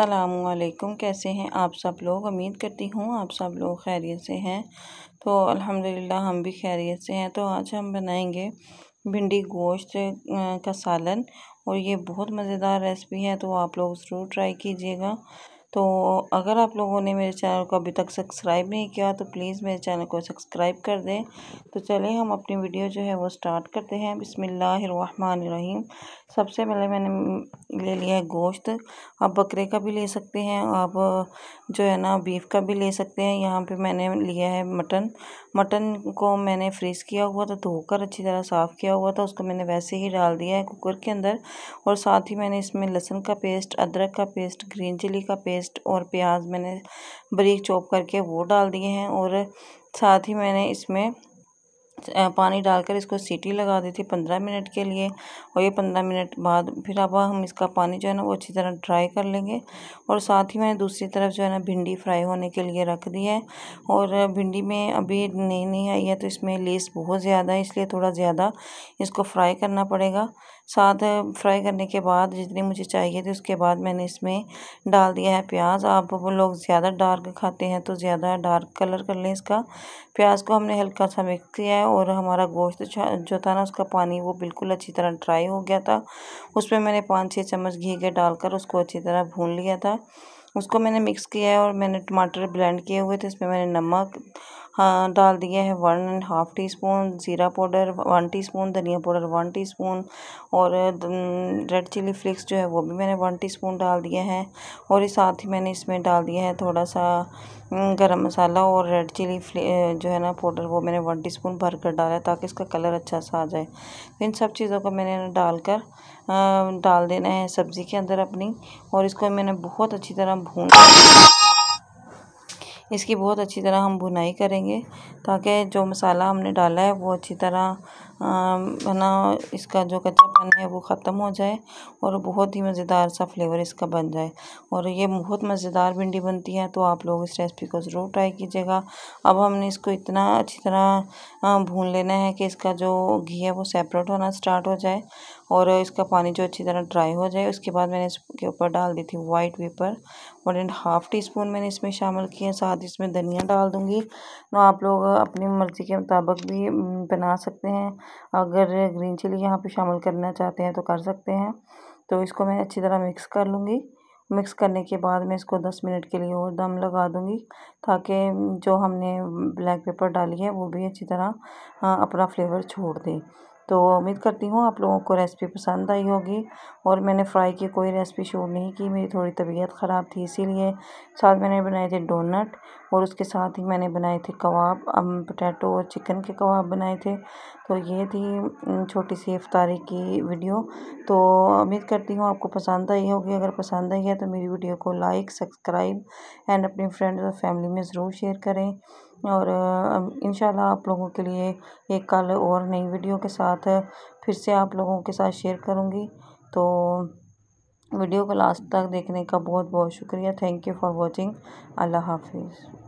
असलकुम कैसे हैं आप सब लोग उम्मीद करती हूँ आप सब लोग खैरियत से हैं तो अल्हम्दुलिल्लाह हम भी खैरियत से हैं तो आज हम बनाएंगे भिंडी गोश्त का सालन और ये बहुत मज़ेदार रेसिपी है तो आप लोग ज़रूर ट्राई कीजिएगा तो अगर आप लोगों ने मेरे चैनल को अभी तक सब्सक्राइब नहीं किया तो प्लीज़ मेरे चैनल को सब्सक्राइब कर दें तो चलिए हम अपनी वीडियो जो है वो स्टार्ट करते हैं बिसमीम सबसे पहले मैंने ले लिया है गोश्त आप बकरे का भी ले सकते हैं आप जो है ना बीफ का भी ले सकते हैं यहाँ पे मैंने लिया है मटन मटन को मैंने फ्रीज़ किया हुआ था धोकर अच्छी तरह साफ़ किया हुआ था उसको मैंने वैसे ही डाल दिया है कुकर के अंदर और साथ ही मैंने इसमें लहसुन का पेस्ट अदरक का पेस्ट ग्रीन चिली का पेस्ट पेस्ट और प्याज मैंने बारीक चॉप करके वो डाल दिए हैं और साथ ही मैंने इसमें पानी डालकर इसको सीटी लगा दी थी पंद्रह मिनट के लिए और ये पंद्रह मिनट बाद फिर अब हम इसका पानी जो है ना वो अच्छी तरह ड्राई कर लेंगे और साथ ही मैंने दूसरी तरफ जो है ना भिंडी फ्राई होने के लिए रख दी है और भिंडी में अभी नई नई आई है तो इसमें लेस बहुत ज़्यादा है इसलिए थोड़ा ज़्यादा इसको फ्राई करना पड़ेगा साथ फ्राई करने के बाद जितनी मुझे चाहिए थी उसके बाद मैंने इसमें डाल दिया है प्याज आप वो लोग ज़्यादा डार्क खाते हैं तो ज़्यादा डार्क कलर कर लें इसका प्याज को हमने हल्का सा मिक्स किया है और हमारा गोश्त जो था ना उसका पानी वो बिल्कुल अच्छी तरह ड्राई हो गया था उस पर मैंने पाँच छः चम्मच घी के डालकर उसको अच्छी तरह भून लिया था उसको मैंने मिक्स किया है और मैंने टमाटर ब्लेंड किए हुए थे इसमें मैंने नमक हाँ डाल दिया है one and half teaspoon ज़ीरा पाउडर वन टी स्पून धनिया पाउडर वन टी स्पून और रेड चिली फ्लेक्स जो है वो भी मैंने वन टी स्पून डाल दिया है और इस साथ ही मैंने इसमें डाल दिया है थोड़ा सा गरम मसाला और रेड चिली जो है ना पाउडर वो मैंने वन टी स्पून भर कर डाला है ताकि इसका कलर अच्छा सा आ जाए इन सब चीज़ों को मैंने डाल कर डाल देना है सब्ज़ी के अंदर अपनी और इसको मैंने बहुत अच्छी तरह भून इसकी बहुत अच्छी तरह हम भुनाई करेंगे ताकि जो मसाला हमने डाला है वो अच्छी तरह है ना इसका जो कच्चापन है वो ख़त्म हो जाए और बहुत ही मज़ेदार सा फ्लेवर इसका बन जाए और ये बहुत मज़ेदार भिंडी बनती है तो आप लोग इस रेसिपी को ज़रूर ट्राई कीजिएगा अब हमने इसको इतना अच्छी तरह भून लेना है कि इसका जो घी है वो सेपरेट होना स्टार्ट हो जाए और इसका पानी जो अच्छी तरह ड्राई हो जाए उसके बाद मैंने इसके ऊपर डाल दी थी white pepper one and half teaspoon मैंने इसमें शामिल किया साथ इसमें धनिया डाल दूँगी ना तो आप लोग अपनी मर्ज़ी के मुताबिक भी बना सकते हैं अगर ग्रीन चिली यहाँ पर शामिल करना चाहते हैं तो कर सकते हैं तो इसको मैं अच्छी तरह मिक्स कर लूँगी मिक्स करने के बाद मैं इसको दस मिनट के लिए और दम लगा दूँगी ताकि जो हमने ब्लैक पेपर डाली है वो भी अच्छी तरह हाँ, अपना फ्लेवर छोड़ दे तो उम्मीद करती हूँ आप लोगों को रेसिपी पसंद आई होगी और मैंने फ्राई की कोई रेसिपी शूट नहीं की मेरी थोड़ी तबीयत ख़राब थी इसीलिए साथ मैंने बनाए थे डोनट और उसके साथ ही मैंने बनाए थे कबाब पटेटो और चिकन के कबाब बनाए थे तो ये थी छोटी सी इफ्तारी की वीडियो तो उम्मीद करती हूँ आपको पसंद आई होगी अगर पसंद आई है तो मेरी वीडियो को लाइक सब्सक्राइब एंड अपने फ्रेंड्स और फैमिली में ज़रूर शेयर करें और इंशाल्लाह आप लोगों के लिए एक कल और नई वीडियो के साथ फिर से आप लोगों के साथ शेयर करूँगी तो वीडियो को लास्ट तक देखने का बहुत बहुत शुक्रिया thank you for watching Allah हाफिज़